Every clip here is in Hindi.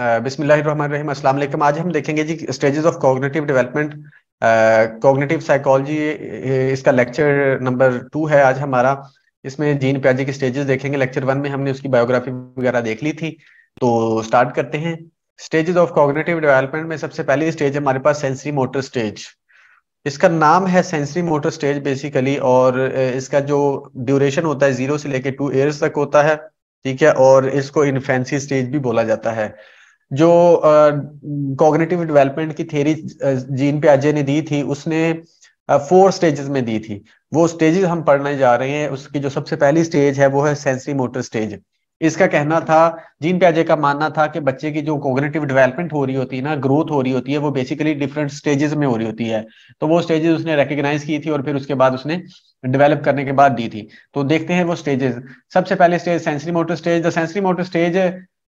बिस्मिल्लाहिर्रहमानिर्रहीम अस्सलाम वालेकुम आज हम देखेंगे जी stages of cognitive development cognitive psychology इसका लेक्चर नंबर टू है आज हमारा इसमें जीन प्याजी के स्टेजेस देखेंगे लेक्चर वन में हमने उसकी बायोग्राफी वगैरह देख ली थी तो स्टार्ट करते हैं स्टेजेस ऑफ कॉग्निटिव डेवलपमेंट में सबसे पहली स्टेज हमारे पास सेंसरी मोटर स्टेज इसका नाम है सेंसरी मोटर स्टेज बेसिकली और इसका जो ड्यूरेशन होता है जीरो से लेके टू ईयर्स तक होता है ठीक है और इसको इन्फेंसी स्टेज भी बोला जाता है जो कॉग्निटिव uh, डेवलपमेंट की थेरी जीन प्याजे ने दी थी उसने फोर uh, स्टेजेस में दी थी वो स्टेजेस हम पढ़ने जा रहे हैं उसकी जो सबसे पहली स्टेज है वो है सेंसरी मोटर स्टेज इसका कहना था जीन प्याजे का मानना था कि बच्चे की जो कोग्नेटिव डेवलपमेंट हो रही होती है ना ग्रोथ हो रही होती है वो बेसिकली डिफरेंट स्टेजेस में हो रही होती है तो वो स्टेजेस उसने रिकग्नाइज की थी और फिर उसके बाद उसने डेवलप करने के बाद दी थी तो देखते हैं वो स्टेजेस सबसे पहले stage sensory motor stage the sensory motor stage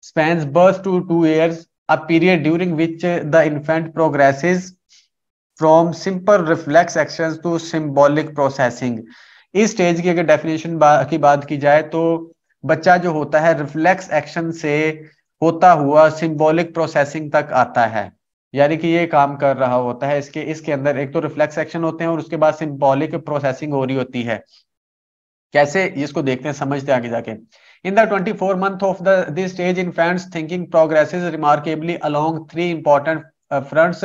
spans birth to 2 years a period during which uh, the infant progresses from simple reflex actions to symbolic processing इस स्टेज की अगर डेफिनेशन बा, की बात की जाए तो बच्चा जो होता है रिफ्लेक्स एक्शन से होता हुआ सिंबॉलिक प्रोसेसिंग तक आता है यानी कि ये काम कर रहा होता है इसके इसके अंदर एक तो रिफ्लेक्स एक्शन होते हैं और उसके बाद सिंबॉलिक प्रोसेसिंग हो रही होती है कैसे इसको देखते हैं समझते हैं आगे जाके In the 24 month of the this stage, infants thinking progresses remarkably along three important uh, fronts.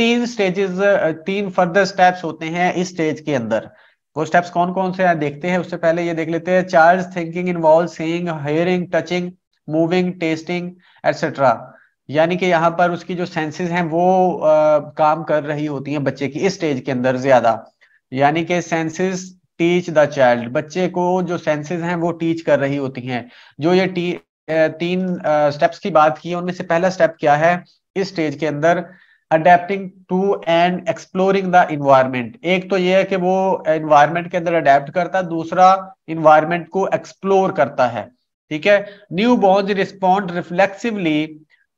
तीन uh, तीन further steps होते हैं इस स्टेज के अंदर वो स्टेप्स कौन कौन से हैं देखते हैं उससे पहले ये देख लेते हैं child thinking involve seeing hearing touching moving tasting etcetera यानी कि यहाँ पर उसकी जो सेंसेस हैं वो आ, uh, काम कर रही होती हैं बच्चे की इस स्टेज के अंदर ज्यादा यानी कि सेंसेस टीच द चाइल्ड बच्चे को जो सेंसेस हैं वो टीच कर रही होती हैं जो ये टी, तीन स्टेप्स की बात की उनमें से पहला स्टेप क्या है इस स्टेज के अंदर adapting to and exploring the environment एक तो ये है कि वो इन्वायरमेंट के अंदर अडेप्ट करता है दूसरा इन्वायरमेंट को एक्सप्लोर करता है ठीक है newborn respond reflexively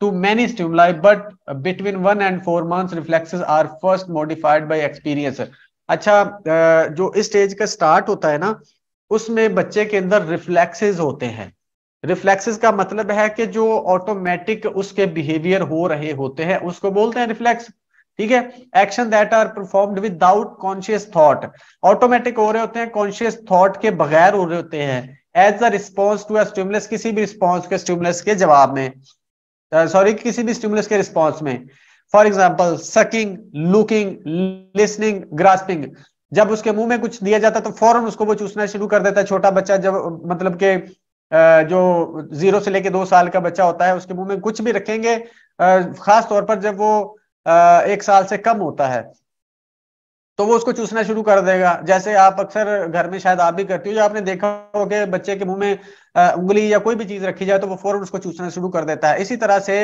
to many stimuli but between one and four months reflexes are first modified by experience अच्छा जो इस स्टेज का स्टार्ट होता है ना उसमें बच्चे के अंदर रिफ्लेक्सेस होते हैं रिफ्लेक्सेस का मतलब है कि जो ऑटोमेटिक उसके बिहेवियर हो रहे होते हैं उसको बोलते हैं रिफ्लेक्स ठीक है action that are performed without conscious thought automatic हो रहे होते हैं कॉन्शियस थॉट के बगैर हो रहे होते हैं as a response to a किसी भी रिस्पॉन्स के स्टिमुलस के जवाब में सॉरी किसी भी स्टिमुलस के रिस्पॉन्स में for example sucking looking listening grasping जब उसके मुंह में कुछ दिया जाता तो फौरन उसको वो चूसना शुरू कर देता है छोटा बच्चा जब मतलब के जो जीरो से लेके दो साल का बच्चा होता है उसके मुंह में कुछ भी रखेंगे खास तौर पर जब वो एक साल से कम होता है तो वो उसको चूसना शुरू कर देगा जैसे आप अक्सर घर में शायद आप भी करती हो या आपने देखा हो कि बच्चे के मुंह में उंगली या कोई भी चीज रखी जाए तो वो फौरन उसको चूसना शुरू कर देता है इसी तरह से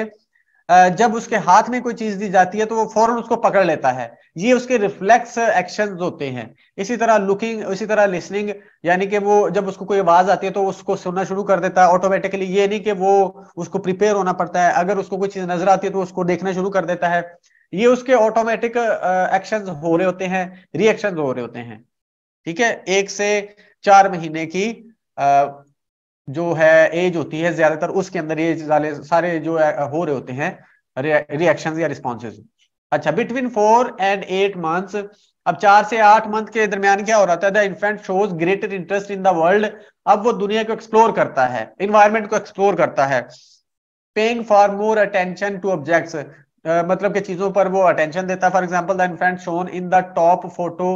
जब उसके हाथ में कोई चीज दी जाती है तो वो फौरन उसको पकड़ लेता है ये उसके रिफ्लेक्स एक्शन होते हैं इसी तरह लुकिंग इसी तरह लिसनिंग यानी कि वो जब उसको कोई आवाज आती है तो उसको सुनना शुरू कर देता है ऑटोमेटिकली ये नहीं कि वो उसको प्रिपेयर होना पड़ता है अगर उसको कोई चीज नजर आती है तो उसको देखना शुरू कर देता है ये उसके ऑटोमेटिक एक्शन हो रहे होते हैं रिएक्शन हो रहे होते हैं ठीक है एक से चार महीने की जो है एज होती है ज्यादातर उसके अंदर वाले सारे जो हो रहे होते हैं रिएक्शन या रिस्पॉन्सेज अच्छा between four and eight month अब चार से आठ मंथ के दरमियान क्या हो रहा था the infant shows greater interest in the world अब वो दुनिया को एक्सप्लोर करता है इन्वायरमेंट को एक्सप्लोर करता है paying for more attention to objects मतलब के चीजों पर वो अटेंशन देता है for example the infant shown in the top photo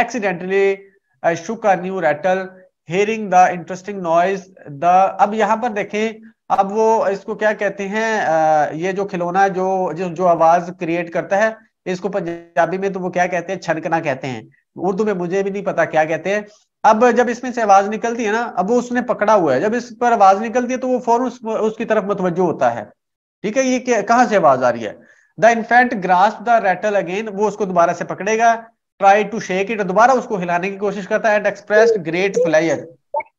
accidentally shook new rattle hearing the interesting noise the अब यहाँ पर देखें अब वो इसको क्या कहते हैं ये जो खिलौना जो जो जो आवाज क्रिएट करता है इसको पंजाबी में तो वो क्या कहते हैं छनकना कहते हैं उर्दू में मुझे भी नहीं पता क्या कहते हैं अब जब इसमें से आवाज निकलती है ना अब वो उसने पकड़ा हुआ है जब इस पर आवाज निकलती है तो वो फौरन उस, उसकी तरफ मतवजो होता है ठीक है ये कहाँ से आवाज आ रही है the infant grasps the rattle again वो उसको दोबारा से पकड़ेगा ट्राई टू शेक इट दोबारा उसको हिलाने की कोशिश करता है and express great player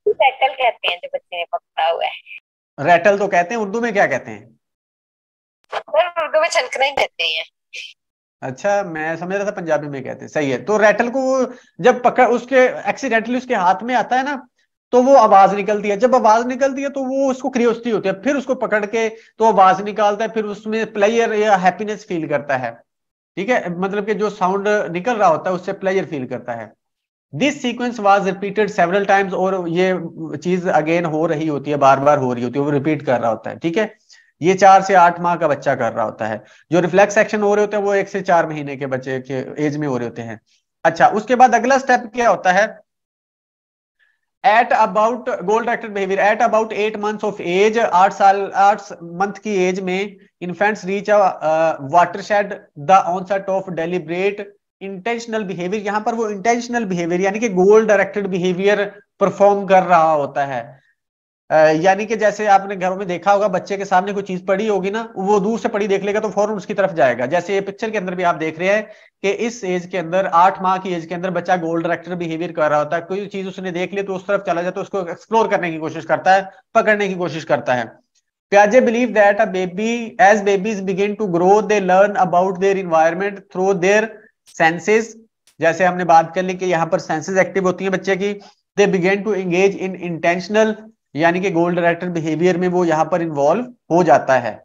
rattle कहते हैं जो बच्चे ने पकड़ा हुआ है रैटल तो कहते हैं उर्दू में क्या कहते हैं उर्दू में छलकना ही कहते हैं अच्छा मैं समझ रहा था पंजाबी में कहते हैं सही है तो रैटल को जब पकड़ उसके एक्सीडेंटली उसके हाथ में आता है ना तो वो आवाज निकलती है जब आवाज निकलती है तो वो उसको क्रियोस्ती होती है फिर उसको पकड़ के तो आवाज निकालता है फिर उसमें प्लेयर या हैप्पीनेस फील करता है ठीक है मतलब कि जो साउंड निकल रहा होता है उससे प्लेजर फील करता है this sequence was repeated several times और ये चीज अगेन हो रही होती है बार बार हो रही होती है वो रिपीट कर रहा होता है ठीक है ये चार से आठ माह का बच्चा कर रहा होता है जो रिफ्लेक्स एक्शन हो रहे होते हैं वो एक से चार महीने के बच्चे के एज में हो रहे होते हैं अच्छा उसके बाद अगला स्टेप क्या होता है at about goal directed behaviour at about eight month of age आठ साल आठ मंथ की एज में infants reach a shed the onset of deliberate intentional behaviour यहाँ पर वो इंटेंशनल बिहेवियर यानी कि गोल डायरेक्टेड बिहेवियर परफॉर्म कर रहा होता है यानी कि जैसे आपने घरों में देखा होगा बच्चे के सामने कोई चीज पड़ी होगी ना वो दूर से पड़ी देख लेगा तो फौरन उसकी तरफ जाएगा जैसे ये पिक्चर के अंदर भी आप देख रहे हैं कि इस एज के अंदर आठ माह की एज के अंदर बच्चा गोल डायरेक्टर बिहेवियर कर रहा होता है कोई चीज उसने देख ली तो उस तरफ चला जाता है उसको एक्सप्लोर करने की कोशिश करता है पकड़ने की कोशिश करता है प्याजे believe that a baby as babies begin to grow they learn about their environment through their senses जैसे हमने बात कर ली कि यहाँ पर सेंसेस एक्टिव होती है बच्चे की they begin to engage in intentional यानी कि गोल डायरेक्टेड बिहेवियर में वो यहाँ पर इन्वॉल्व हो जाता है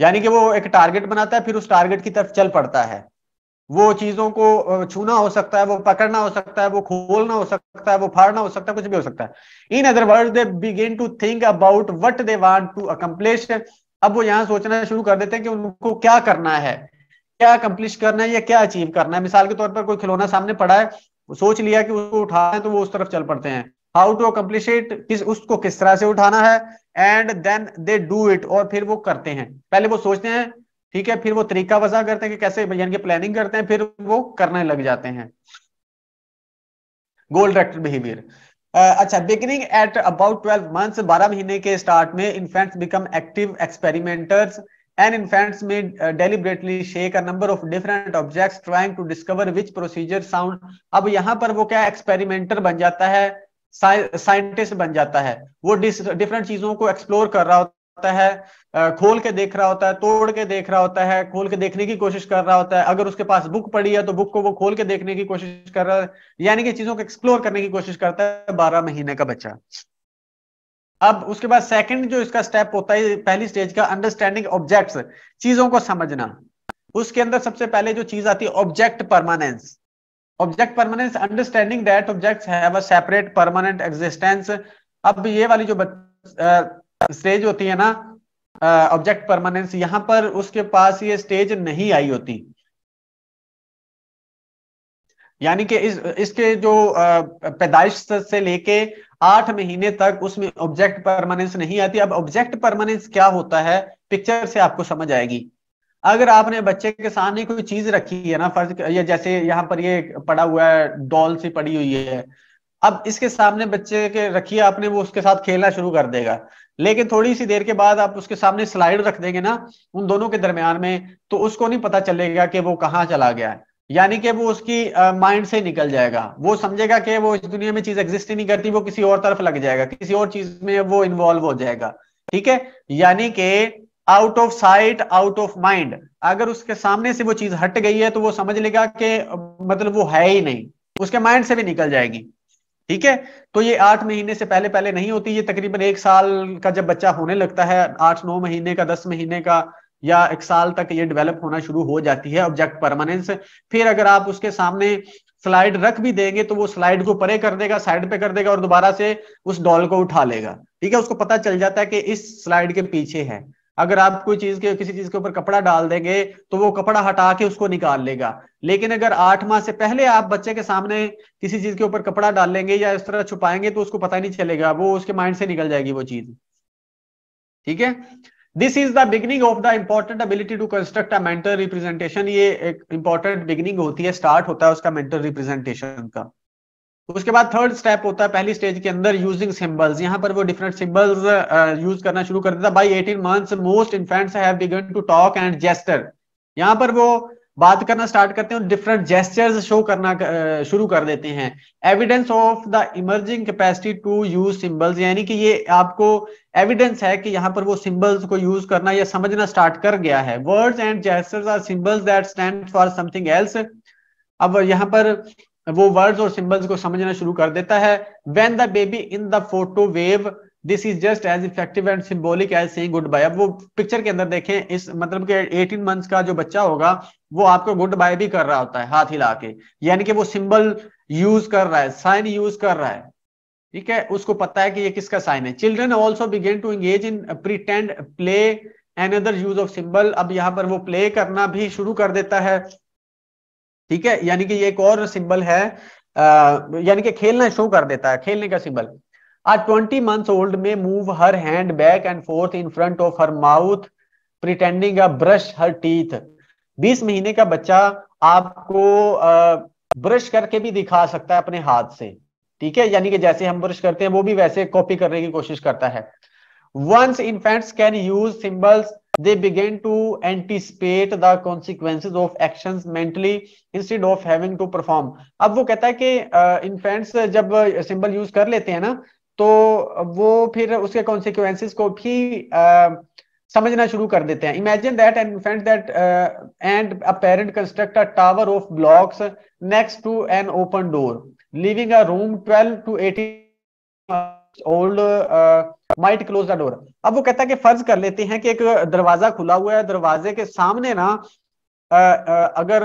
यानी कि वो एक टारगेट बनाता है फिर उस टारगेट की तरफ चल पड़ता है वो चीजों को छूना हो सकता है वो पकड़ना हो सकता है वो खोलना हो सकता है वो फाड़ना हो सकता है कुछ भी हो सकता है in other word they begin to think about what they want to accomplish अब वो यहाँ सोचना शुरू कर देते हैं कि उनको क्या करना है क्या अकम्प्लिश करना है या क्या अचीव करना है मिसाल के तौर पर कोई खिलौना सामने पड़ा है सोच लिया कि उसको उठाए है तो वो उस तरफ चल पड़ते हैं हाउ टू अकम्प्लिश इट किस उसको किस तरह से उठाना है and then they do it और फिर वो करते हैं पहले वो सोचते हैं ठीक है फिर वो तरीका वजह करते हैं कि कैसे यानी कि प्लानिंग करते हैं फिर वो करने लग जाते हैं गोल डायरेक्टेड बिहेवियर अच्छा beginning at about twelve months बारह महीने के स्टार्ट में infants become active experimenters and infants में deliberately shake a number of different objects trying to discover which procedure sound अब यहां पर वो क्या एक्सपेरिमेंटर बन जाता है साइंटिस्ट बन जाता है वो डिफरेंट चीजों को एक्सप्लोर कर रहा होता है खोल के देख रहा होता है तोड़ के देख रहा होता है खोल के देखने की कोशिश कर रहा होता है अगर उसके पास बुक पड़ी है तो बुक को वो खोल के देखने की कोशिश कर रहा है यानी कि चीजों को एक्सप्लोर करने की कोशिश करता है बारह महीने का बच्चा अब उसके बाद सेकंड जो इसका स्टेप होता है पहली स्टेज का अंडरस्टैंडिंग ऑब्जेक्ट्स चीजों को समझना उसके अंदर सबसे पहले जो चीज आती है object permanence object permanence understanding that objects have a separate permanent existence अब ये वाली जो स्टेज होती है ना ऑब्जेक्ट परमानेंस यहां पर उसके पास ये स्टेज नहीं आई होती यानी कि इस इसके जो पैदाइश से लेके आठ महीने तक उसमें ऑब्जेक्ट परमानेंस नहीं आती अब ऑब्जेक्ट परमानेंस क्या होता है पिक्चर से आपको समझ आएगी अगर आपने बच्चे के सामने कोई चीज रखी है ना फर्ज ये जैसे यहाँ पर ये पड़ा हुआ है डॉल सी पड़ी हुई है अब इसके सामने बच्चे के रखिए आपने वो उसके साथ खेलना शुरू कर देगा लेकिन थोड़ी सी देर के बाद आप उसके सामने स्लाइड रख देंगे ना उन दोनों के दरमियान में तो उसको नहीं पता चलेगा कि वो कहाँ चला गया है यानी कि वो उसकी माइंड से निकल जाएगा वो समझेगा कि वो इस दुनिया में चीज एग्जिस्ट ही नहीं करती वो किसी और तरफ लग जाएगा किसी और चीज में वो इन्वॉल्व हो जाएगा ठीक है यानी कि out of sight out of mind अगर उसके सामने से वो चीज हट गई है तो वो समझ लेगा कि मतलब वो है ही नहीं उसके माइंड से भी निकल जाएगी ठीक है तो ये आठ महीने से पहले पहले नहीं होती ये तकरीबन एक साल का जब बच्चा होने लगता है आठ नौ महीने का दस महीने का या एक साल तक ये डेवलप होना शुरू हो जाती है ऑब्जेक्ट परमानेंस फिर अगर आप उसके सामने स्लाइड रख भी देंगे तो वो स्लाइड को परे कर देगा साइड पे कर देगा और दोबारा से उस डॉल को उठा लेगा ठीक है उसको पता चल जाता है कि इस स्लाइड के पीछे है अगर आप कोई चीज के किसी चीज के ऊपर कपड़ा डाल देंगे तो वो कपड़ा हटा के उसको निकाल लेगा लेकिन अगर आठ माह से पहले आप बच्चे के सामने किसी चीज के ऊपर कपड़ा डाल लेंगे या इस तरह छुपाएंगे तो उसको पता नहीं चलेगा वो उसके माइंड से निकल जाएगी वो चीज ठीक है this is the beginning of the important ability to construct a mental representation ये एक इंपॉर्टेंट बिगिनिंग होती है स्टार्ट होता है उसका मेंटल रिप्रेजेंटेशन का उसके बाद थर्ड स्टेप होता है पहली स्टेज के अंदर यूजिंग सिंबल्स यहाँ पर वो डिफरेंट सिंबल्स यूज करना शुरू कर देता by 18 months most infants have begun to talk and gesture यहाँ पर वो बात करना स्टार्ट करते हैं और डिफरेंट जेस्टर्स शो करना uh, शुरू कर देते हैं evidence of the emerging capacity to use symbols यानी कि ये आपको एविडेंस है कि यहाँ पर वो सिंबल्स को यूज करना या समझना स्टार्ट कर गया है words and gestures are symbols that stand for something else अब यहाँ पर वो वर्ड्स और सिंबल्स को समझना शुरू कर देता है when the baby in the photo wave this is just as effective and symbolic as saying goodbye अब वो पिक्चर के अंदर देखें इस मतलब के 18 मंथ्स का जो बच्चा होगा वो आपको गुड बाय भी कर रहा होता है हाथ हिला के यानी कि वो सिंबल यूज कर रहा है साइन यूज कर रहा है ठीक है उसको पता है कि ये किसका साइन है children also begin to engage in pretend play another use of symbol अब यहाँ पर वो प्ले करना भी शुरू कर देता है ठीक है यानी कि ये एक और सिंबल है यानी कि खेलना शो कर देता है खेलने का सिंबल आज twenty months old may move her hand back and forth in front of her mouth pretending brush her teeth बीस महीने का बच्चा आपको ब्रश करके भी दिखा सकता है अपने हाथ से ठीक है यानी कि जैसे हम ब्रश करते हैं वो भी वैसे कॉपी करने की कोशिश करता है once infants can use symbols they begin to anticipate the consequences of actions mentally instead of having to perform ab wo kehta hai ki uh, infants jab symbol use kar lete hai na to wo phir uske consequences ko bhi uh, samajhna shuru kar dete देते imagine that an infant that uh, and a parent construct a tower of blocks next to an open door leaving a room 12 to 18 old uh, might close the door अब वो कहता है कि फर्ज कर लेते हैं कि एक दरवाजा खुला हुआ है दरवाजे के सामने ना अगर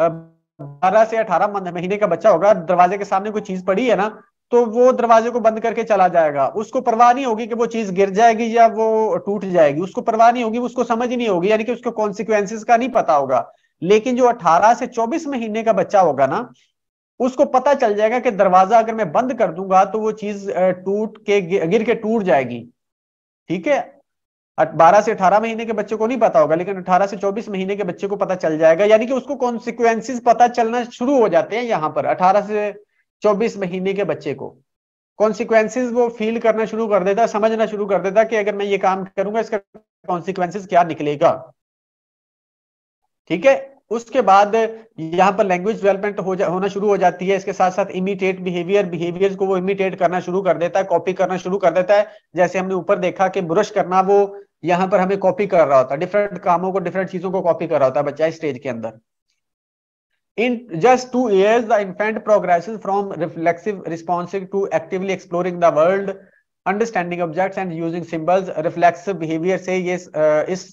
बारह से अठारह महीने का बच्चा होगा दरवाजे के सामने कोई चीज पड़ी है ना तो वो दरवाजे को बंद करके चला जाएगा उसको परवाह नहीं होगी कि वो चीज गिर जाएगी या वो टूट जाएगी उसको परवाह नहीं होगी उसको समझ नहीं होगी यानी कि उसको कॉन्सिक्वेंसिस का नहीं पता होगा लेकिन जो 18 से 24 महीने का बच्चा होगा ना उसको पता चल जाएगा कि दरवाजा अगर मैं बंद कर दूंगा तो वो चीज टूट के गिर के टूट जाएगी ठीक है बारह से अठारह महीने के बच्चे को नहीं पता होगा लेकिन अठारह से चौबीस महीने के बच्चे को पता चल जाएगा यानी कि उसको कॉन्सिक्वेंसिस पता चलना शुरू हो जाते हैं यहां पर अठारह से चौबीस महीने के बच्चे को कॉन्सिक्वेंसिस वो फील करना शुरू कर देता समझना शुरू कर देता कि अगर मैं ये काम करूंगा इसका कॉन्सिक्वेंसिस क्या निकलेगा ठीक है उसके बाद यहाँ पर लैंग्वेज डेवलपमेंट हो जा होना शुरू हो जाती है इसके साथ साथ इमिटेट बिहेवियर बिहेवियर्स को वो इमिटेट करना शुरू कर देता है कॉपी करना शुरू कर देता है जैसे हमने ऊपर देखा कि ब्रश करना वो यहाँ पर हमें कॉपी कर रहा होता है डिफरेंट कामों को डिफरेंट चीजों को कॉपी कर रहा होता है बच्चा स्टेज के अंदर in just two years the infant progress from reflexive responsive to actively exploring the world understanding object and using symbols reflexive behaviour से ये इस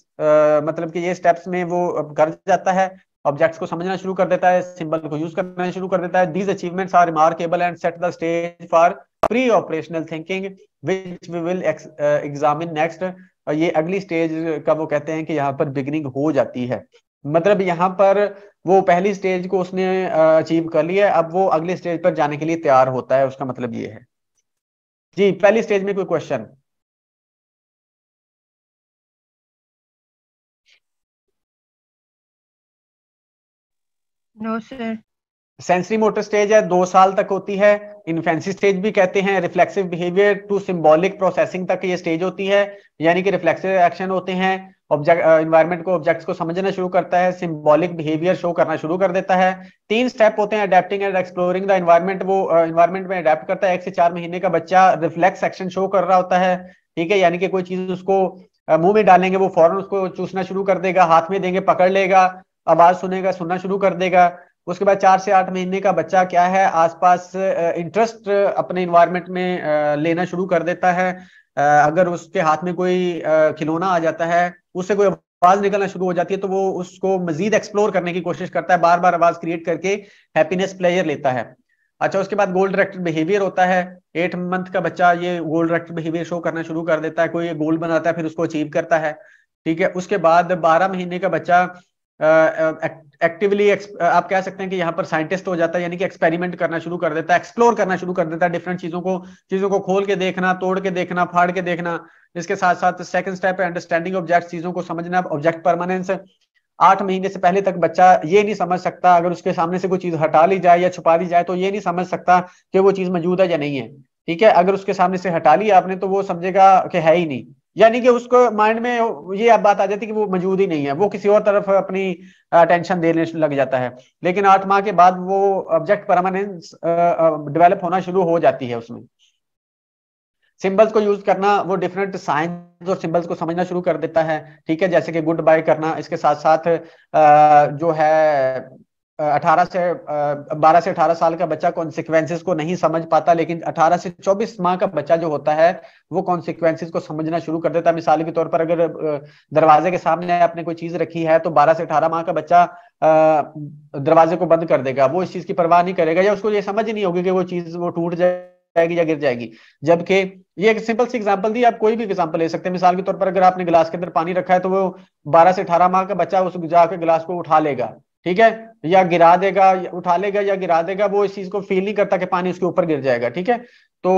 मतलब कि ये स्टेप्स में वो कर जाता है ऑब्जेक्ट्स को समझना शुरू कर देता है सिंबल को यूज करना शुरू कर देता है these achievements are remarkable and set the stage for preoperational thinking which we will examine next ये अगली स्टेज का वो कहते हैं कि यहाँ पर बिगनिंग हो जाती है मतलब यहाँ पर वो पहली स्टेज को उसने अचीव कर लिया है अब वो अगली स्टेज पर जाने के लिए तैयार होता है उसका मतलब ये है जी पहली स्टेज में कोई question no sir sensory motor stage है दो साल तक होती है इन्फेंसी स्टेज भी कहते हैं reflexive behaviour to symbolic processing तक ये स्टेज होती है यानी कि रिफ्लेक्सिव एक्शन होते हैं ऑब्जेक्ट इन्वायरमेंट uh, को ऑब्जेक्ट्स को समझना शुरू करता है सिंबॉलिक बिहेवियर शो करना शुरू कर देता है तीन स्टेप होते हैं adapting and exploring the environment वो इन्वायरमेंट uh, में अडेप्ट करता है एक से चार महीने का बच्चा रिफ्लेक्स एक्शन शो कर रहा होता है ठीक है यानी कि कोई चीज उसको uh, मुंह में डालेंगे वो फॉरन उसको चूसना शुरू कर देगा हाथ में देंगे पकड़ लेगा आवाज सुनेगा सुनना शुरू कर देगा उसके बाद चार से आठ महीने का बच्चा क्या है आसपास इंटरेस्ट अपने इन्वायरमेंट में लेना शुरू कर देता है अगर उसके हाथ में कोई खिलौना आ जाता है उससे कोई आवाज निकलना शुरू हो जाती है तो वो उसको मजीद एक्सप्लोर करने की कोशिश करता है बार बार आवाज क्रिएट करके हैप्पीनेस प्लेयर लेता है अच्छा उसके बाद गोल्ड डायरेक्टेड बिहेवियर होता है एट मंथ का बच्चा ये गोल्ड डायरेक्टेड बिहेवियर शो करना शुरू कर देता है कोई गोल बनाता है फिर उसको अचीव करता है ठीक है उसके बाद बारह महीने का बच्चा एक्टिवली आप कह सकते हैं कि यहाँ पर साइंटिस्ट हो जाता है यानी कि एक्सपेरिमेंट करना शुरू कर देता है एक्सप्लोर करना शुरू कर देता है डिफरेंट चीजों को चीजों को खोल के देखना तोड़ के देखना फाड़ के देखना इसके साथ साथ सेकंड स्टेप है अंडरस्टैंडिंग ऑब्जेक्ट चीजों को समझना ऑब्जेक्ट परमानेंस आठ महीने से पहले तक बच्चा ये नहीं समझ सकता अगर उसके सामने से कोई चीज हटा ली जाए या छुपा ली जाए तो ये नहीं समझ सकता कि वो चीज मौजूद है या नहीं है ठीक है अगर उसके सामने से हटा ली आपने तो वो समझेगा कि है ही नहीं यानी कि उसको माइंड में ये अब बात आ जाती है कि वो मौजूद ही नहीं है वो किसी और तरफ अपनी अटेंशन देने लग जाता है लेकिन आठ माह के बाद वो ऑब्जेक्ट परमानेंस डेवलप होना शुरू हो जाती है उसमें सिंबल्स को यूज करना वो डिफरेंट साइंस और सिंबल्स को समझना शुरू कर देता है ठीक है जैसे कि गुड बाय करना इसके साथ साथ जो है 18 से 12 से 18 साल का बच्चा कॉन्सिक्वेंसेस को नहीं समझ पाता लेकिन 18 से 24 माह का बच्चा जो होता है वो कॉन्सिक्वेंसेस को समझना शुरू कर देता है मिसाल के तौर पर अगर दरवाजे के सामने आपने कोई चीज रखी है तो 12 से 18 माह का बच्चा दरवाजे को बंद कर देगा वो इस चीज की परवाह नहीं करेगा या उसको ये समझ नहीं होगी कि वो चीज वो टूट जाए जाएगी या गिर जाएगी जबकि ये एक सिंपल सी एग्जांपल दी आप कोई भी एग्जांपल ले सकते हैं मिसाल के तौर पर अगर आपने गिलास के अंदर पानी रखा है तो वो 12 से 18 माह का बच्चा उस जाकर गिलास को उठा लेगा ठीक है या गिरा देगा या उठा लेगा या गिरा देगा वो इस चीज को फील नहीं करता कि पानी उसके ऊपर गिर जाएगा ठीक है तो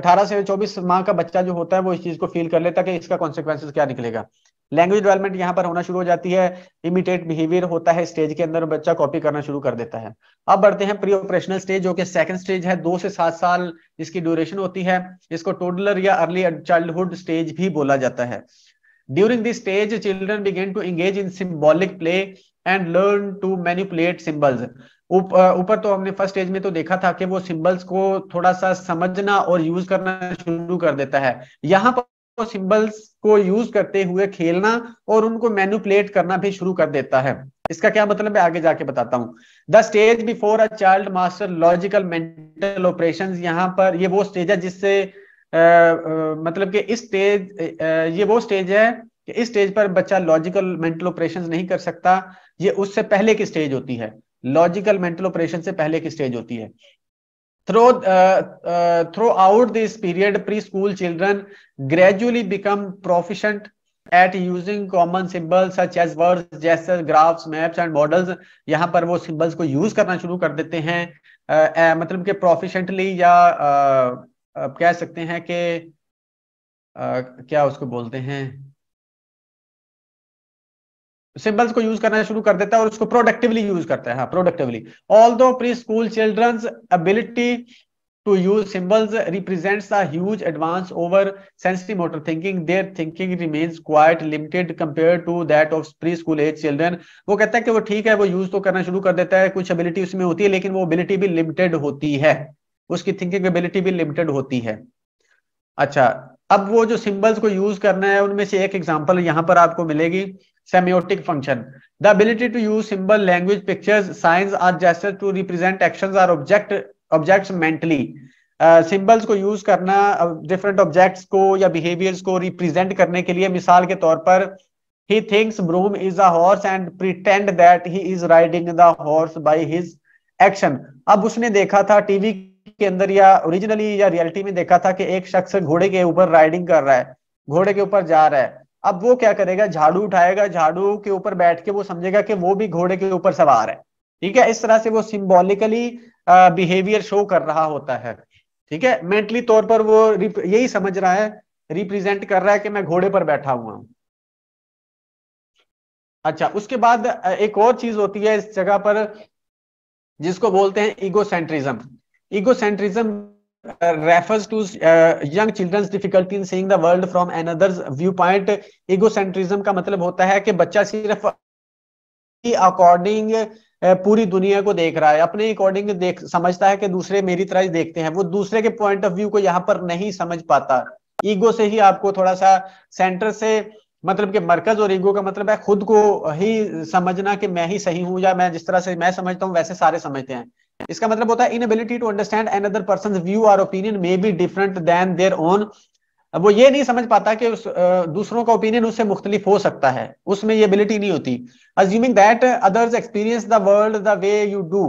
18 से 24 माह का बच्चा जो होता है वो इस चीज को फील कर लेता कि इसका कॉन्सिक्वेंस क्या निकलेगा लैंग्वेज डेवलपमेंट यहाँ पर होना शुरू हो जाती है इमिटेट बिहेवियर होता है स्टेज के अंदर बच्चा कॉपी करना शुरू कर देता है अब बढ़ते हैं प्री ऑपरेशनल स्टेज जो कि सेकंड स्टेज है दो से सात साल इसकी ड्यूरेशन होती है इसको टोडलर या अर्ली चाइल्डहुड स्टेज भी बोला जाता है during this stage children begin to engage in symbolic play and learn to manipulate symbols ऊपर तो हमने फर्स्ट स्टेज में तो देखा था कि वो सिंबल्स को थोड़ा सा समझना और यूज करना शुरू कर देता है यहाँ पर वो सिंबल्स को यूज करते हुए खेलना और उनको मैनुपलेट करना भी शुरू कर देता है इसका क्या मतलब है आगे जाके बताता हूँ the stage before a child master logical mental operation यहाँ पर ये वो स्टेज है जिससे मतलब कि इस स्टेज ये वो स्टेज है कि इस स्टेज पर बच्चा लॉजिकल मेंटल ऑपरेशन नहीं कर सकता ये उससे पहले की स्टेज होती है लॉजिकल मेंटल ऑपरेशन से पहले की स्टेज होती है through throughout this period preschool children gradually become proficient at using common symbol such as words जैसे ग्राफ्स मैप्स एंड मॉडल्स यहां पर वो सिंबल्स को यूज करना शुरू कर देते हैं uh, uh, मतलब के प्रोफिशेंटली या uh, uh, कह सकते हैं कि uh, क्या उसको बोलते हैं uh, सिंबल्स को यूज करना शुरू कर देता है और उसको प्रोडक्टिवली यूज करता है हाँ productively although preschool children's ability to use symbols represents a huge advance over sensitive motor thinking their thinking thinking quite limited compare to that of preschool age children वो कहता है कि वो ठीक है वो यूज तो करना शुरू कर देता है कुछ एबिलिटी उसमें होती है लेकिन वो एबिलिटी भी लिमिटेड होती है उसकी थिंकिंग एबिलिटी भी लिमिटेड होती है अच्छा अब वो जो सिंबल्स को यूज करना है उनमें से एक एग्जांपल यहां पर आपको मिलेगी semiotic function the ability to use symbol language pictures signs or जैसे to represent action or object objects mentally symbols को यूज करना डिफरेंट uh, ऑब्जेक्ट्स को या बिहेवियर्स को रिप्रेजेंट करने के लिए मिसाल के तौर पर he thinks broom is a horse and pretend that he is riding the horse by his action अब उसने देखा था टीवी के अंदर या ओरिजिनली या रियलिटी में देखा था कि एक शख्स घोड़े के ऊपर राइडिंग कर रहा है घोड़े के ऊपर जा रहा है अब वो क्या करेगा झाड़ू उठाएगा झाड़ू के ऊपर बैठ के वो समझेगा कि वो भी घोड़े के ऊपर सवार है ठीक है इस तरह से वो सिंबॉलिकली बिहेवियर शो कर रहा होता है ठीक है मेंटली तौर पर वो यही समझ रहा है रिप्रेजेंट कर रहा है कि मैं घोड़े पर बैठा हुआ हूं अच्छा उसके बाद एक और चीज होती है इस जगह पर जिसको बोलते हैं इगोसेंट्रिज्म इगोसेंट्रिज्म uh, refers to uh, young children's difficulty in seeing the world from another's viewpoint egocentrism का मतलब होता है कि बच्चा सिर्फ अकॉर्डिंग uh, पूरी दुनिया को देख रहा है अपने अकॉर्डिंग देख समझता है कि दूसरे मेरी तरह ही देखते हैं वो दूसरे के पॉइंट ऑफ व्यू को यहाँ पर नहीं समझ पाता ईगो से ही आपको थोड़ा सा सेंटर से मतलब के मरकज और ईगो का मतलब है खुद को ही समझना कि मैं ही सही हूं या मैं जिस तरह से मैं समझता हूँ वैसे सारे समझते हैं इसका मतलब होता है inability to understand another person view और opinion may be different than their own वो ये नहीं समझ पाता कि उस दूसरों का ओपिनियन उससे मुख्तलिफ हो सकता है उसमें ये एबिलिटी नहीं होती assuming that others experience the world the way you do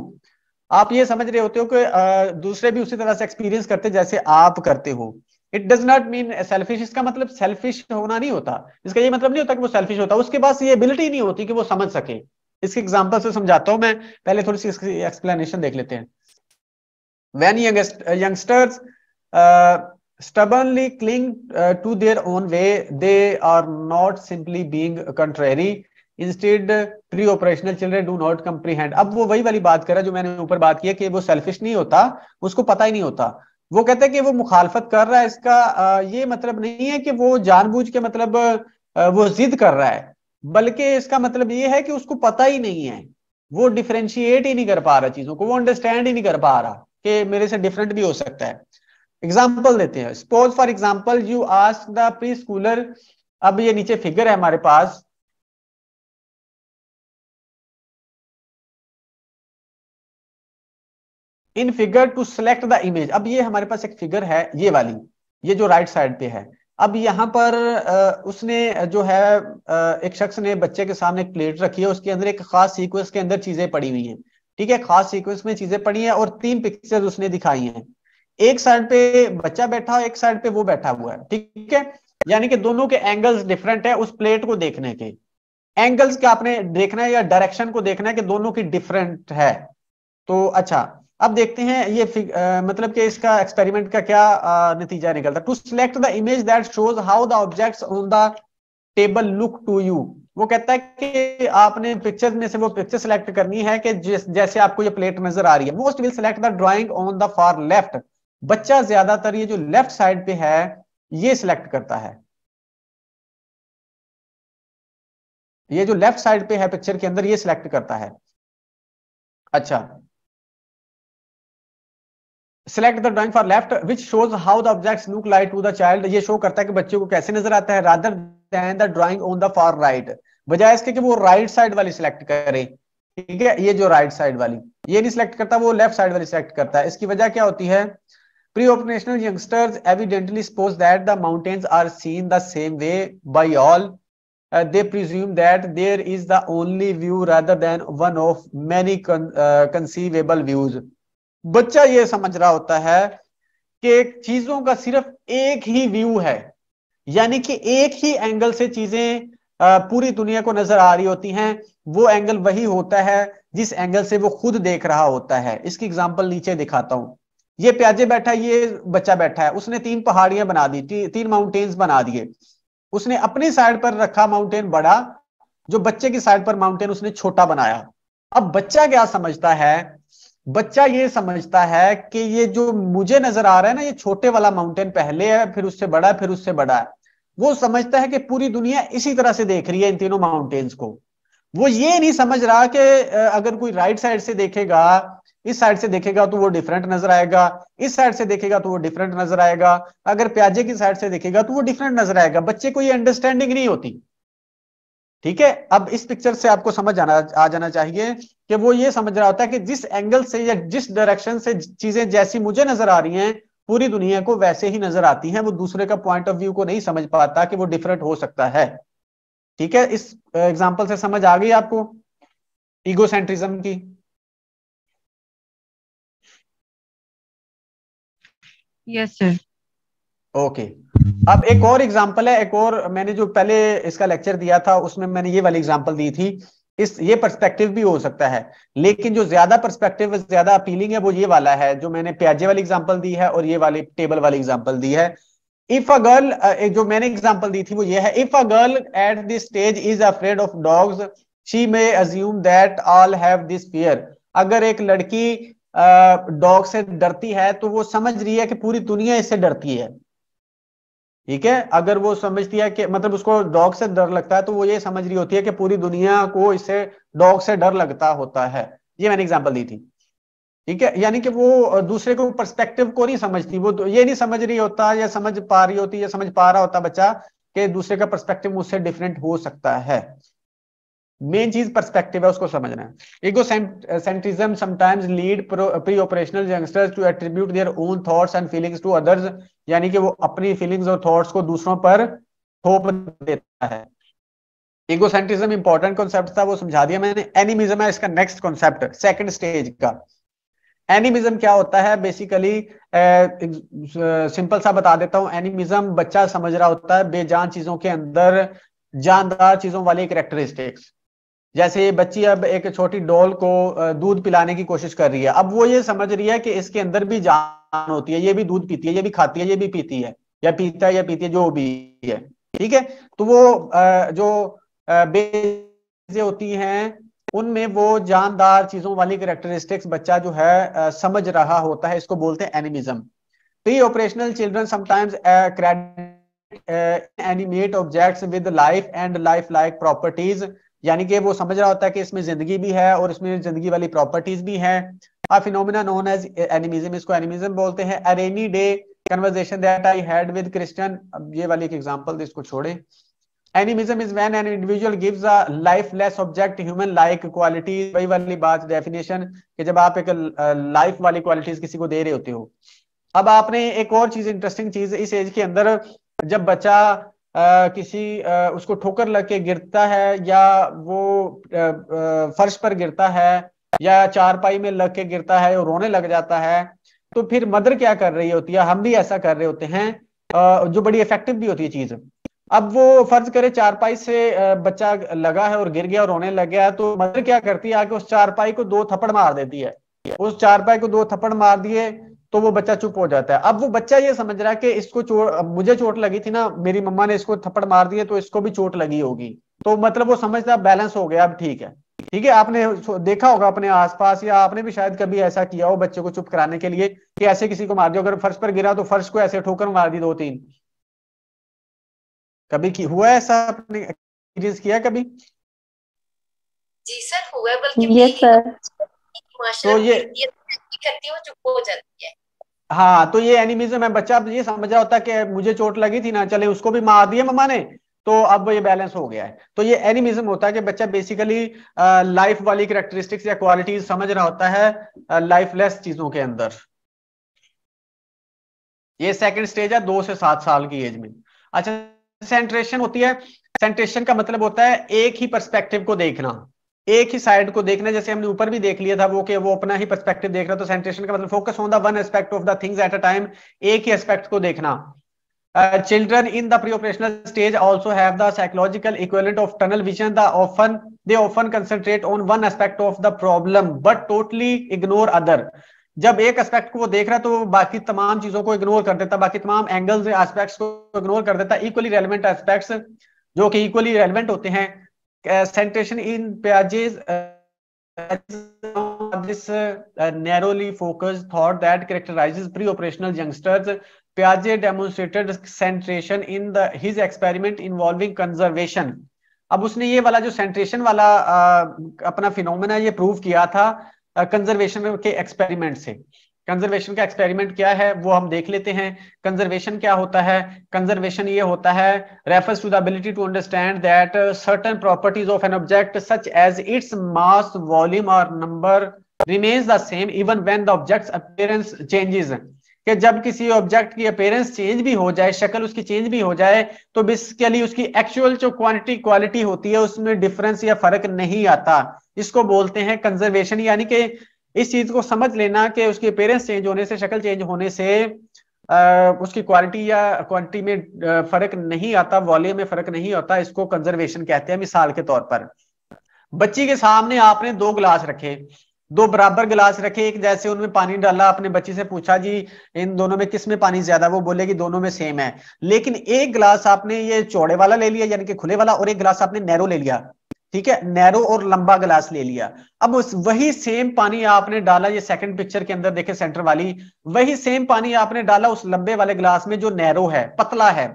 आप ये समझ रहे होते हो कि दूसरे भी उसी तरह से एक्सपीरियंस करते जैसे आप करते हो it does not mean selfish इसका मतलब सेल्फिश होना नहीं होता इसका ये मतलब नहीं होता कि वो सेल्फिश होता उसके पास ये एबिलिटी नहीं होती कि वो समझ सके इसके एग्जाम्पल से समझाता हूं मैं पहले थोड़ी सी इसकी एक्सप्लेनेशन देख लेते हैं when youngsters stubbornly cling to their own way they are not simply being contrary instead pre operational children do not comprehend अब वो वही वाली बात करा जो मैंने ऊपर बात किया कि वो सेल्फिश नहीं होता उसको पता ही नहीं होता वो कहता है कि वो मुखालफत कर रहा है इसका uh, ये मतलब नहीं है कि वो जानबूझ के मतलब uh, वो जिद कर रहा है बल्कि इसका मतलब ये है कि उसको पता ही नहीं है वो डिफ्रेंशिएट ही नहीं कर पा रहा चीजों को वो अंडरस्टैंड ही नहीं कर पा रहा कि मेरे से डिफरेंट भी हो सकता है एग्जाम्पल देते हैं suppose for example you ask the preschooler अब ये नीचे फिगर है हमारे पास in figure to select the image अब ये हमारे पास एक फिगर है ये वाली ये जो राइट right साइड पे है अब यहाँ पर उसने जो है एक शख्स ने बच्चे के सामने एक प्लेट रखी है उसके अंदर एक खास सीक्वेंस के अंदर चीजें पड़ी हुई हैं ठीक है खास सीक्वेंस में चीजें पड़ी हैं और तीन पिक्चर्स उसने दिखाई हैं एक साइड पे बच्चा बैठा है एक साइड पे वो बैठा हुआ है ठीक है यानी कि दोनों के एंगल्स डिफरेंट है उस प्लेट को देखने के एंगल्स के आपने देखना है या डायरेक्शन को देखना है कि दोनों की डिफरेंट है तो अच्छा अब देखते हैं ये आ, मतलब कि इसका एक्सपेरिमेंट का क्या आ, नतीजा निकलता to select the image that shows how the objects on the table look to you वो कहता है कि आपने पिक्चर में से वो पिक्चर सिलेक्ट करनी है कि जैसे आपको ये प्लेट नजर आ रही है most will select the drawing on the far left बच्चा ज्यादातर ये जो लेफ्ट साइड पे है ये सिलेक्ट करता है ये जो लेफ्ट साइड पे है पिक्चर के अंदर ये सिलेक्ट करता है अच्छा select the drawing far left which shows how the objects look like to the child ये शो करता है कि बच्चे को कैसे नजर आता है rather the drawing on the far right बजाय इसके कि वो राइट साइड वाली सिलेक्ट करे ठीक है ये जो राइट साइड वाली ये नहीं सिलेक्ट करता वो लेफ्ट साइड वाली सिलेक्ट करता है इसकी वजह क्या होती है pre operational youngsters evidently suppose that the mountains are seen the same way by all they presume that there is the only view rather than one of many conceivable views बच्चा यह समझ रहा होता है कि चीजों का सिर्फ एक ही व्यू है यानी कि एक ही एंगल से चीजें पूरी दुनिया को नजर आ रही होती हैं वो एंगल वही होता है जिस एंगल से वो खुद देख रहा होता है इसकी एग्जाम्पल नीचे दिखाता हूं ये प्याजे बैठा ये बच्चा बैठा है उसने तीन पहाड़ियां बना दी ती, तीन माउंटेन्स बना दिए उसने अपनी साइड पर रखा माउंटेन बड़ा जो बच्चे की साइड पर माउंटेन उसने छोटा बनाया अब बच्चा क्या समझता है बच्चा ये समझता है कि ये जो मुझे नजर आ रहा है ना ये छोटे वाला माउंटेन पहले है फिर उससे बड़ा है फिर उससे बड़ा है वो समझता है कि पूरी दुनिया इसी तरह से देख रही है इन तीनों माउंटेन्स को वो ये नहीं समझ रहा कि अगर कोई राइट साइड से देखेगा इस साइड से देखेगा तो वो डिफरेंट नजर आएगा इस साइड से देखेगा तो वो डिफरेंट नजर आएगा अगर प्याजे की साइड से देखेगा तो वो डिफरेंट नजर आएगा बच्चे को ये अंडरस्टैंडिंग नहीं होती ठीक है अब इस पिक्चर से आपको समझ आना आ जाना चाहिए कि वो ये समझ रहा होता है कि जिस एंगल से या जिस डायरेक्शन से चीजें जैसी मुझे नजर आ रही हैं पूरी दुनिया को वैसे ही नजर आती हैं वो दूसरे का पॉइंट ऑफ व्यू को नहीं समझ पाता कि वो डिफरेंट हो सकता है ठीक है इस एग्जाम्पल से समझ आ गई आपको ईगोसेंट्रिज्म की यस सर ओके अब एक और एग्जाम्पल है एक और मैंने जो पहले इसका लेक्चर दिया था उसमें मैंने ये वाली एग्जाम्पल दी थी इस ये पर्सपेक्टिव भी हो सकता है लेकिन जो ज्यादा पर्सपेक्टिव ज्यादा अपीलिंग है वो ये वाला है जो मैंने प्याजे वाली एग्जाम्पल दी है और ये वाली टेबल वाली एग्जाम्पल दी है इफ अ गर्ल जो मैंने एग्जाम्पल दी थी वो ये है if a girl at this stage is afraid of dogs she may assume that all have this fear अगर एक लड़की डॉग से डरती है तो वो समझ रही है कि पूरी दुनिया इससे डरती है ठीक है अगर वो समझती है कि मतलब उसको डॉग से डर लगता है तो वो ये समझ रही होती है कि पूरी दुनिया को इससे डॉग से डर लगता होता है ये मैंने एग्जाम्पल दी थी ठीक है यानी कि वो दूसरे को परस्पेक्टिव को नहीं समझती वो तो ये नहीं समझ रही होता या समझ पा रही होती या समझ पा रहा होता बच्चा कि दूसरे का परस्पेक्टिव मुझसे डिफरेंट हो सकता है मेन चीज परस्पेक्टिव है उसको समझना है ego centrism sometimes lead pre operational youngsters to attribute their own thoughts and feelings to others यानी कि वो अपनी फीलिंग्स और थॉट्स को दूसरों पर थोप देता है ego centrism इंपॉर्टेंट कॉन्सेप्ट था वो समझा दिया मैंने एनिमिज्म है इसका नेक्स्ट कॉन्सेप्ट सेकंड स्टेज का एनिमिज्म क्या होता है बेसिकली सिंपल सा बता देता हूं एनिमिज्म बच्चा समझ रहा होता है बेजान चीजों के अंदर जानदार चीजों वाली कैरेक्टरिस्टिक्स जैसे ये बच्ची अब एक छोटी डॉल को दूध पिलाने की कोशिश कर रही है अब वो ये समझ रही है कि इसके अंदर भी जान होती है ये भी दूध पीती है ये भी खाती है ये भी पीती है या पीता है या पीती है जो भी है ठीक है तो वो जो बेजे होती हैं उनमें वो जानदार चीजों वाली करेक्टरिस्टिक्स बच्चा जो है समझ रहा होता है इसको बोलते हैं एनिमिज्म तो ये operational children sometimes credit animate objects with life and life like properties यानी कि वो समझ रहा होता है कि इसमें जिंदगी भी है और इसमें जिंदगी वाली प्रॉपर्टीज भी है a phenomena known as animism इसको एनिमिज्म बोलते हैं a day conversation that I had with Christian अब ये वाली एक एग्जांपल इसको छोड़े animism is when an individual gives a lifeless object human like quality वही वाली बात डेफिनेशन कि जब आप एक लाइफ वाली क्वालिटीज किसी को दे रहे होते हो अब आपने एक और चीज इंटरेस्टिंग चीज इस एज के अंदर जब बच्चा किसी आ, उसको ठोकर लग के गिरता है या वो फर्श पर गिरता है या चारपाई में लग के गिरता है और रोने लग जाता है तो फिर मदर क्या कर रही होती है हम भी ऐसा कर रहे होते हैं आ, जो बड़ी इफेक्टिव भी होती है चीज अब वो फर्ज करे चारपाई से बच्चा लगा है और गिर गया और रोने लग गया तो मदर क्या करती है आके उस चारपाई को दो थप्पड़ मार देती है उस चारपाई को दो थप्पड़ मार दिए तो वो बच्चा चुप हो जाता है अब वो बच्चा ये समझ रहा है कि इसको चोट मुझे चोट लगी थी ना मेरी मम्मा ने इसको थप्पड़ मार दिया तो इसको भी चोट लगी होगी तो मतलब वो समझता बैलेंस हो गया अब ठीक है ठीक है आपने देखा होगा अपने आसपास या आपने भी शायद कभी ऐसा किया हो बच्चे को चुप कराने के लिए कि ऐसे किसी को मार दिया अगर फर्श पर गिरा तो फर्श को ऐसे ठोकर मार दी दो तीन कभी की हुआ ऐसा आपने एक्सपीरियंस किया कभी जी सर हुआ बल्कि ये सर तो ये, ये करती है वो चुप हो जाती है हाँ तो ये एनिमिज्म है बच्चा ये समझ रहा होता है कि मुझे चोट लगी थी ना चले उसको भी मार दिया मम्मा ने तो अब ये बैलेंस हो गया है तो ये एनिमिज्म होता है कि बच्चा बेसिकली लाइफ वाली करेक्टरिस्टिक्स या क्वालिटीज समझ रहा होता है लाइफलेस चीजों के अंदर ये सेकंड स्टेज है दो से सात साल की एज में अच्छा सेंट्रेशन होती है सेंट्रेशन का मतलब होता है एक ही परस्पेक्टिव को देखना एक ही साइड को देखना जैसे हमने ऊपर भी देख लिया था वो कि वो अपना ही पर्सपेक्टिव देख रहा तो सेंट्रेशन का मतलब focus on the one aspect of the things at a time एक ही एस्पेक्ट को देखना children in the pre operational stage also है psychological equivalent of tunnel vision the often they often concentrate on one aspect of the problem but totally ignore other जब एक एस्पेक्ट को वो देख रहा है तो बाकी तमाम चीजों को इग्नोर कर देता बाकी तमाम एंगल्स एस्पेक्ट्स को इग्नोर कर देता इक्वली रेलिवेंट एस्पेक्ट्स जो कि इक्वली रेलिवेंट होते हैं sanitation in Piaget's this narrowly focused thought that characterizes pre-operational youngsters Piaget demonstrated centration in the his experiment involving conservation अब उसने ये वाला जो सेंट्रेशन वाला आ, अपना फिनोमेना ये प्रूव किया था कंजर्वेशन के एक्सपेरिमेंट से कंजर्वेशन का एक्सपेरिमेंट क्या है वो हम देख लेते हैं कंजर्वेशन क्या होता है कंजर्वेशन ये होता है refers to the ability to understand that certain properties of an object such as its mass volume और number remains the same even when the object's appearance changes कि जब किसी ऑब्जेक्ट की अपेयरेंस चेंज भी हो जाए शक्ल उसकी चेंज भी हो जाए तो बेसिकली उसकी एक्चुअल जो क्वांटिटी क्वालिटी होती है उसमें डिफरेंस या फर्क नहीं आता इसको बोलते हैं कंजर्वेशन यानी कि इस चीज को समझ लेना कि उसके पेरेंट्स चेंज होने से शक्ल चेंज होने से उसकी क्वालिटी या क्वांटिटी में फर्क नहीं आता वॉल्यूम में फर्क नहीं होता इसको कंजर्वेशन कहते हैं मिसाल के तौर पर बच्ची के सामने आपने दो गिलास रखे दो बराबर गिलास रखे एक जैसे उनमें पानी डाला आपने बच्ची से पूछा जी इन दोनों में किस में पानी ज्यादा वो बोले कि दोनों में सेम है लेकिन एक गिलास आपने ये चौड़े वाला ले लिया यानी कि खुले वाला और एक गिलास आपने नैरो ले लिया ठीक है नैरो और लंबा गिलास ले लिया अब उस वही सेम पानी आपने डाला ये सेकंड पिक्चर के अंदर देखे सेंटर वाली वही सेम पानी आपने डाला उस लंबे वाले गिलास में जो नैरो है पतला है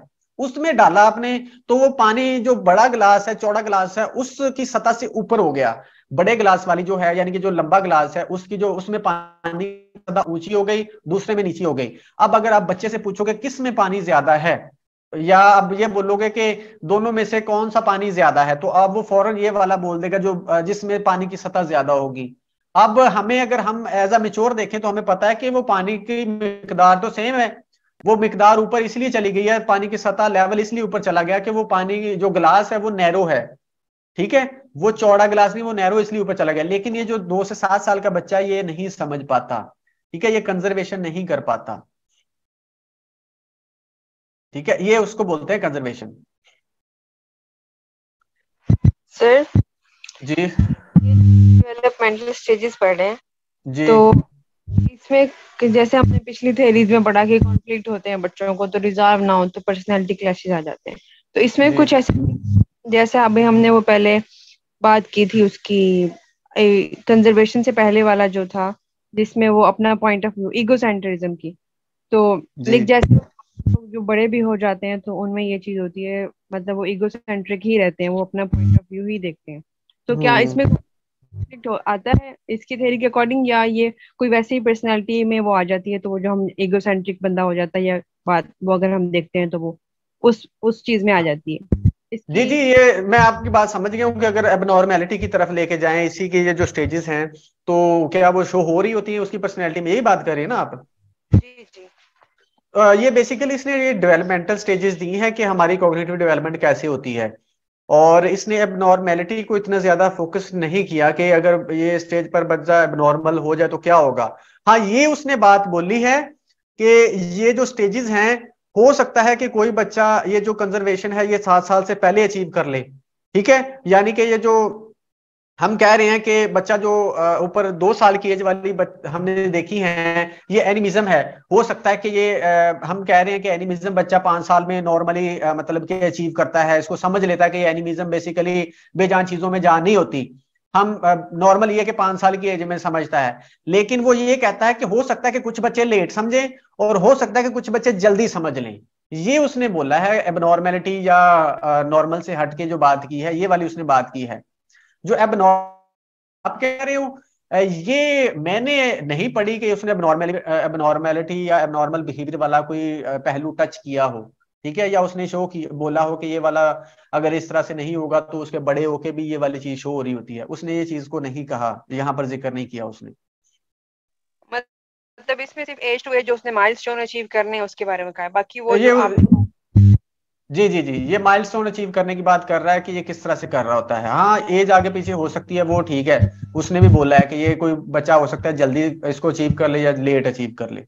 उसमें डाला आपने तो वो पानी जो बड़ा गिलास है चौड़ा गिलास है उसकी सतह से ऊपर हो गया बड़े गिलास वाली जो है यानी कि जो लंबा गिलास है उसकी जो उसमें पानी ऊंची हो गई दूसरे में नीची हो गई अब अगर आप बच्चे से पूछोगे किस में पानी ज्यादा है या अब ये बोलोगे कि दोनों में से कौन सा पानी ज्यादा है तो अब वो फौरन ये वाला बोल देगा जो जिसमें पानी की सतह ज्यादा होगी अब हमें अगर हम एज अ मिच्योर देखें तो हमें पता है कि वो पानी की मिकदार तो सेम है वो मिकदार ऊपर इसलिए चली गई है पानी की सतह लेवल इसलिए ऊपर चला गया कि वो पानी जो ग्लास है वो नैरो है ठीक है वो चौड़ा ग्लास नहीं वो नैरो इसलिए ऊपर चला गया लेकिन ये जो दो से सात साल का बच्चा ये नहीं समझ पाता ठीक है ये कंजर्वेशन नहीं कर पाता ठीक है ये उसको बोलते हैं conservation sir ji developmental stages पढ़े जी तो इसमें जैसे हमने पिछली थेरीज में पढ़ा कि कॉन्फ्लिक्ट होते हैं बच्चों को तो रिजॉल्व ना हो तो पर्सनैलिटी क्लैशेज आ जाते हैं तो इसमें कुछ ऐसे जैसे अभी हमने वो पहले बात की थी उसकी कंजर्वेशन से पहले वाला जो था जिसमें वो अपना point of view egocentrism की तो लाइक जैसे लोग तो जो बड़े भी हो जाते हैं तो उनमें ये चीज होती है मतलब वो ईगो सेंट्रिक ही रहते हैं वो अपना पॉइंट ऑफ व्यू ही देखते हैं तो क्या हम्म। इसमें आता है इसकी थेरी के अकॉर्डिंग या ये कोई वैसे ही पर्सनैलिटी में वो आ जाती है तो वो जो हम ईगो सेंट्रिक बंदा हो जाता है या बात वो अगर हम देखते हैं तो वो उस उस चीज में आ जाती है जी जी ये मैं आपकी बात समझ गया हूँ कि अगर एबनॉर्मेलिटी की तरफ लेके जाएं इसी के ये जो स्टेजेस हैं तो क्या वो शो हो रही होती है उसकी पर्सनैलिटी में यही बात करें ना आप जी जी ये बेसिकली इसने ये डेवलपमेंटल स्टेजेस दी हैं कि हमारी कॉग्निटिव डेवलपमेंट कैसे होती है और इसने अब नॉर्मेलिटी को इतना ज्यादा फोकस नहीं किया कि अगर ये स्टेज पर बच्चा अब नॉर्मल हो जाए तो क्या होगा हाँ ये उसने बात बोली है कि ये जो स्टेजेस हैं हो सकता है कि कोई बच्चा ये जो कंजर्वेशन है ये सात साल से पहले अचीव कर ले ठीक है यानी कि ये जो हम कह रहे हैं कि बच्चा जो ऊपर दो साल की एज वाली हमने देखी है ये एनिमिज्म है हो सकता है कि ये हम कह रहे हैं कि एनिमिज्म बच्चा पांच साल में नॉर्मली मतलब कि अचीव करता है इसको समझ लेता है कि एनिमिज्म बेसिकली बेजान चीजों में जान नहीं होती हम नॉर्मल ये कि पांच साल की एज में समझता है लेकिन वो ये कहता है कि हो सकता है कि कुछ बच्चे लेट समझें और हो सकता है कि कुछ बच्चे जल्दी समझ लें ये उसने बोला है एबनॉर्मेलिटी या नॉर्मल से हट के जो बात की है ये वाली उसने बात की है जो एबनॉर्म आप कह रहे हो ये मैंने नहीं पढ़ी कि उसने एबनॉर्मेलिटी या एबनॉर्मल बिहेवियर वाला कोई पहलू टच किया हो ठीक है या उसने शो की बोला हो कि ये वाला अगर इस तरह से नहीं होगा तो उसके बड़े होके भी ये वाली चीज शो हो रही होती है उसने ये चीज को नहीं कहा यहाँ पर जिक्र नहीं किया उसने मतलब इसमें सिर्फ एज टू एज जो उसने माइलस्टोन अचीव करने हैं उसके बारे में कहा बाकी वो ये जो आप... जी जी जी ये माइलस्टोन अचीव करने की बात कर रहा है कि ये किस तरह से कर रहा होता है हाँ एज आगे पीछे हो सकती है वो ठीक है उसने भी बोला है कि ये कोई बच्चा हो सकता है जल्दी इसको अचीव कर ले या लेट अचीव कर ले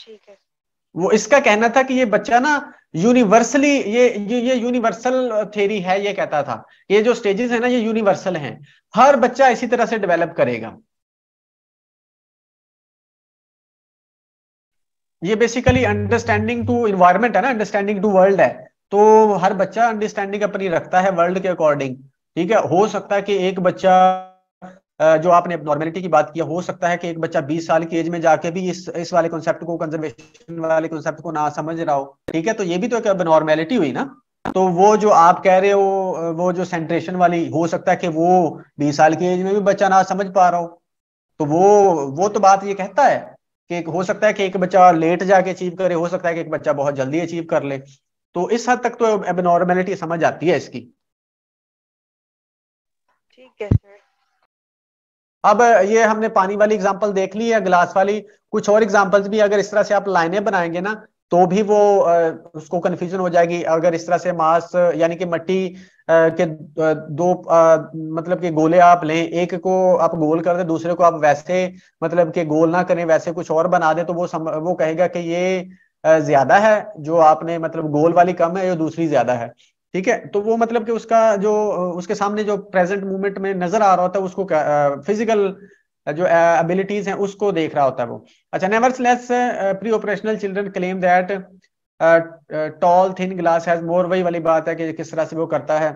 ठीक है वो इसका कहना था कि ये बच्चा ना यूनिवर्सली ये ये ये यूनिवर्सल थेरी है ये कहता था ये जो स्टेजेस है ना ये यूनिवर्सल है हर बच्चा इसी तरह से डेवेलप करेगा ये बेसिकली अंडरस्टैंडिंग टू इन्वायरमेंट है ना अंडरस्टैंडिंग टू वर्ल्ड है तो हर बच्चा अंडरस्टैंडिंग अपनी रखता है वर्ल्ड के अकॉर्डिंग ठीक है हो सकता है कि एक बच्चा जो आपने नॉर्मेलिटी की बात की हो सकता है कि एक बच्चा 20 साल की एज में जाके भी इस इस वाले कॉन्सेप्ट को कंजर्वेशन वाले कॉन्सेप्ट को ना समझ रहा हो ठीक है तो ये भी तो एक नॉर्मेलिटी हुई ना तो वो जो आप कह रहे हो वो जो सेंट्रेशन वाली हो सकता है कि वो 20 साल की एज में भी बच्चा ना समझ पा रहा हो तो वो वो तो बात ये कहता है कि हो सकता है कि एक बच्चा लेट जाके अचीव करे हो सकता है कि एक बच्चा बहुत जल्दी अचीव कर ले तो इस हद तक तो एबनॉर्मेलिटी समझ आती है इसकी ठीक है सर अब ये हमने पानी वाली एग्जांपल देख ली है ग्लास वाली कुछ और एग्जांपल्स भी अगर इस तरह से आप लाइनें बनाएंगे ना तो भी वो उसको कन्फ्यूजन हो जाएगी अगर इस तरह से मास यानी कि मट्टी के दो मतलब के गोले आप लें एक को आप गोल कर दें दूसरे को आप वैसे मतलब के गोल ना करें वैसे कुछ और बना दें तो वो सम, वो कहेगा कि ये ज्यादा है जो आपने मतलब गोल वाली कम है जो दूसरी ज्यादा है ठीक है तो वो मतलब कि उसका जो उसके सामने जो प्रेजेंट मूवमेंट में नजर आ रहा होता है उसको फिजिकल जो एबिलिटीज हैं उसको देख रहा होता है वो अच्छा less pre operational children claim that tall thin glass has more वही वाली बात है कि किस तरह से वो करता है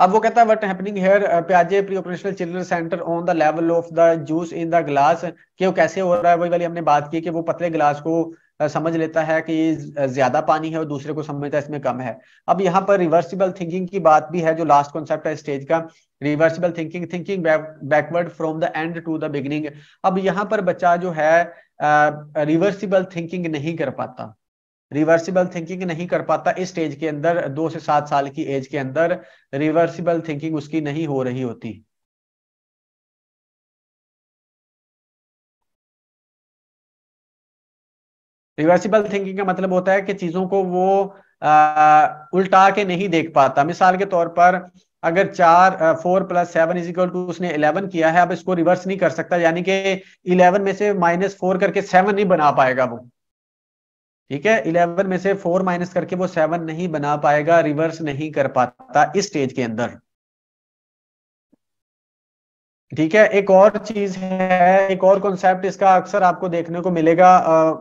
अब वो कहता है वट हैपनिंग हेयर प्याजे pre operational children center on the level of the juice in the glass कि वो कैसे हो रहा है वही वाली हमने बात की कि वो पतले ग्लास को समझ लेता है कि ज्यादा पानी है और दूसरे को समझता है इसमें कम है अब यहाँ पर रिवर्सिबल थिंकिंग की बात भी है जो लास्ट कॉन्सेप्ट है स्टेज का reversible thinking thinking backward from the end to the beginning अब यहाँ पर बच्चा जो है रिवर्सिबल थिंकिंग नहीं कर पाता रिवर्सिबल थिंकिंग नहीं कर पाता इस स्टेज के अंदर दो से सात साल की एज के अंदर रिवर्सिबल थिंकिंग उसकी नहीं हो रही होती रिवर्सिबल थिंकिंग का मतलब होता है कि चीजों को वो आ, उल्टा के नहीं देख पाता मिसाल के तौर पर अगर चार four plus seven is equal to उसने इलेवन किया है अब इसको रिवर्स नहीं कर सकता यानी कि इलेवन में से माइनस फोर करके सेवन नहीं बना पाएगा वो ठीक है इलेवन में से फोर माइनस करके वो सेवन नहीं बना पाएगा रिवर्स नहीं कर पाता इस स्टेज के अंदर ठीक है एक और चीज है एक और कॉन्सेप्ट इसका अक्सर आपको देखने को मिलेगा आ,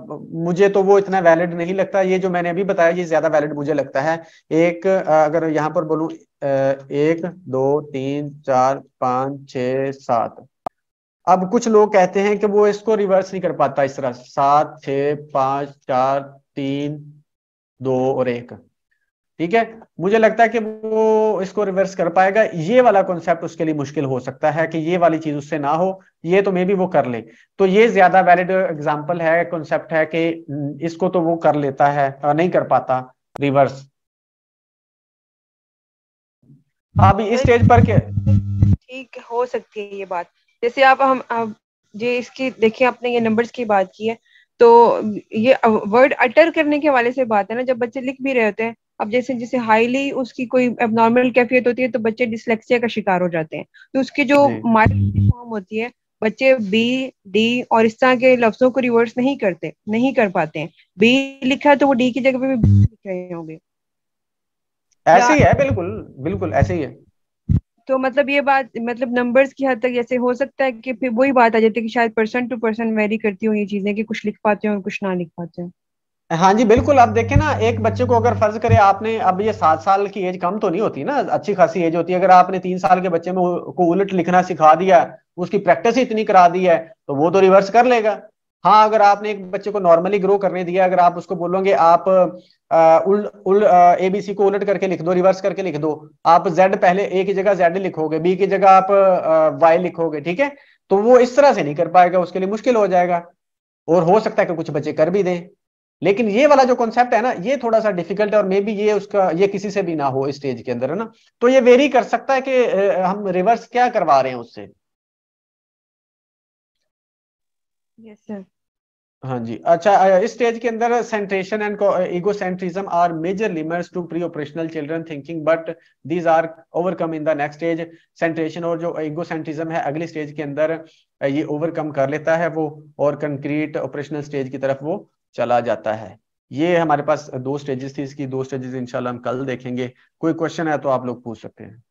मुझे तो वो इतना वैलिड नहीं लगता ये जो मैंने अभी बताया ये ज्यादा वैलिड मुझे लगता है एक अगर यहाँ पर बोलू एक दो तीन चार पाँच छ सात अब कुछ लोग कहते हैं कि वो इसको रिवर्स नहीं कर पाता इस तरह सात छ पाँच चार तीन दो और एक ठीक है मुझे लगता है कि वो इसको रिवर्स कर पाएगा ये वाला कॉन्सेप्ट उसके लिए मुश्किल हो सकता है कि ये वाली चीज उससे ना हो ये तो मे भी वो कर ले तो ये ज्यादा वैलिड एग्जाम्पल है कॉन्सेप्ट है कि इसको तो वो कर लेता है नहीं कर पाता रिवर्स अभी इस स्टेज पर क्या ठीक हो सकती है ये बात जैसे आप हम आप जी इसकी देखिए आपने ये नंबर्स की बात की है तो ये वर्ड अटर करने के वाले से बात है ना जब बच्चे लिख भी रहे होते हैं अब जैसे जैसे हाईली उसकी कोई एबनॉर्मल कैफियत होती है तो बच्चे डिसलेक्सिया का शिकार हो जाते हैं तो उसके जो माइल्ड फॉर्म होती है बच्चे बी डी और इस तरह के लफ्जों को रिवर्स नहीं करते नहीं कर पाते हैं बी लिखा तो वो डी की जगह पे भी बी लिख रहे होंगे ऐसे ही है बिल्कुल बिल्कुल ऐसे ही है तो मतलब ये बात मतलब नंबर्स की हद तक जैसे हो सकता है कि फिर वही बात आ जाती है कि शायद पर्सन टू पर्सन वेरी करती हूँ ये चीजें कि कुछ लिख पाते हैं और कुछ ना लिख पाते हैं हाँ जी बिल्कुल आप देखें ना एक बच्चे को अगर फर्ज करें आपने अब ये सात साल की एज कम तो नहीं होती ना अच्छी खासी एज होती है अगर आपने तीन साल के बच्चे में को उलट लिखना सिखा दिया उसकी प्रैक्टिस ही इतनी करा दी है तो वो तो रिवर्स कर लेगा हाँ अगर आपने एक बच्चे को नॉर्मली ग्रो करने दिया अगर आप उसको बोलोगे आप आ, ए उल एबीसी को उलट करके लिख दो रिवर्स करके लिख दो आप जेड पहले ए की जगह जेड लिखोगे बी की जगह आप वाई लिखोगे ठीक है तो वो इस तरह से नहीं कर पाएगा उसके लिए मुश्किल हो जाएगा और हो सकता है कि कुछ बच्चे कर भी दें लेकिन ये वाला जो कॉन्सेप्ट है ना ये थोड़ा सा डिफिकल्ट है और मे बी ये उसका ये किसी से भी ना हो स्टेज के अंदर है ना तो ये वेरी कर सकता है कि हम रिवर्स क्या करवा रहे हैं उससे yes, हाँ जी अच्छा इस स्टेज के अंदर centration and centrism are major limits to pre operational children thinking but these are overcome in the next stage centration और जो सेंट्रिज्म है अगली स्टेज के अंदर ये ओवरकम कर लेता है वो और कंक्रीट ऑपरेशनल स्टेज की तरफ वो चला जाता है ये हमारे पास दो स्टेजेस थी इसकी दो स्टेजेस इंशाल्लाह हम कल देखेंगे कोई क्वेश्चन है तो आप लोग पूछ सकते हैं